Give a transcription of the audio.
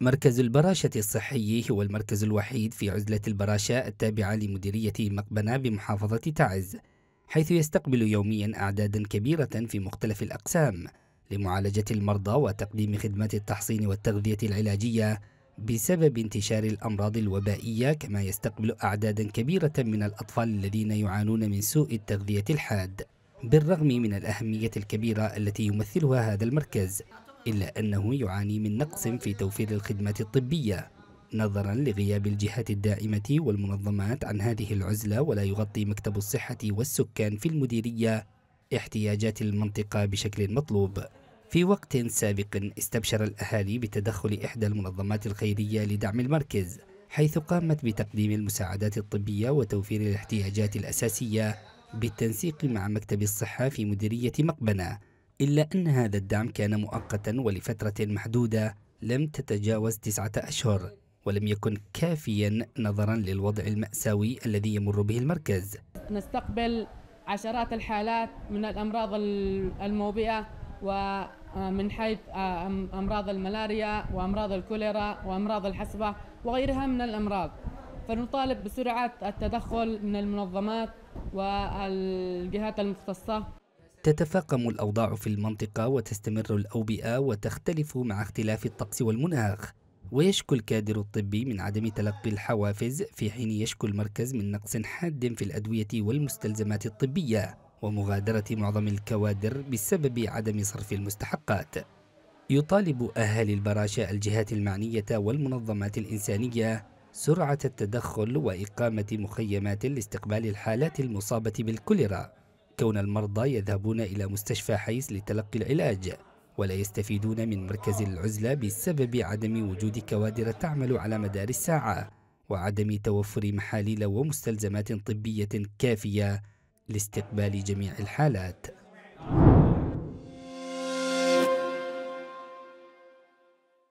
مركز البراشة الصحي هو المركز الوحيد في عزلة البراشة التابعة لمديرية مقبنة بمحافظة تعز حيث يستقبل يوميا أعدادا كبيرة في مختلف الأقسام لمعالجة المرضى وتقديم خدمات التحصين والتغذية العلاجية بسبب انتشار الأمراض الوبائية كما يستقبل أعدادا كبيرة من الأطفال الذين يعانون من سوء التغذية الحاد بالرغم من الأهمية الكبيرة التي يمثلها هذا المركز إلا أنه يعاني من نقص في توفير الخدمات الطبية نظرا لغياب الجهات الدائمة والمنظمات عن هذه العزلة ولا يغطي مكتب الصحة والسكان في المديرية احتياجات المنطقة بشكل مطلوب في وقت سابق استبشر الأهالي بتدخل إحدى المنظمات الخيرية لدعم المركز حيث قامت بتقديم المساعدات الطبية وتوفير الاحتياجات الأساسية بالتنسيق مع مكتب الصحة في مديرية مقبنة إلا أن هذا الدعم كان مؤقتا ولفترة محدودة لم تتجاوز تسعة أشهر ولم يكن كافيا نظرا للوضع المأساوي الذي يمر به المركز نستقبل عشرات الحالات من الأمراض الموبئة ومن آه، حيث آه، أمراض الملاريا وأمراض الكوليرا وأمراض الحصبة وغيرها من الأمراض فنطالب بسرعة التدخل من المنظمات والجهات المختصة تتفاقم الأوضاع في المنطقة وتستمر الأوبئة وتختلف مع اختلاف الطقس والمناخ ويشكو الكادر الطبي من عدم تلقي الحوافز في حين يشكو المركز من نقص حاد في الأدوية والمستلزمات الطبية ومغادرة معظم الكوادر بسبب عدم صرف المستحقات يطالب أهالي البراشة الجهات المعنية والمنظمات الإنسانية سرعة التدخل وإقامة مخيمات لاستقبال الحالات المصابة بالكوليرا كون المرضى يذهبون إلى مستشفى حيس لتلقي العلاج ولا يستفيدون من مركز العزلة بسبب عدم وجود كوادر تعمل على مدار الساعة وعدم توفر محاليل ومستلزمات طبية كافية لاستقبال جميع الحالات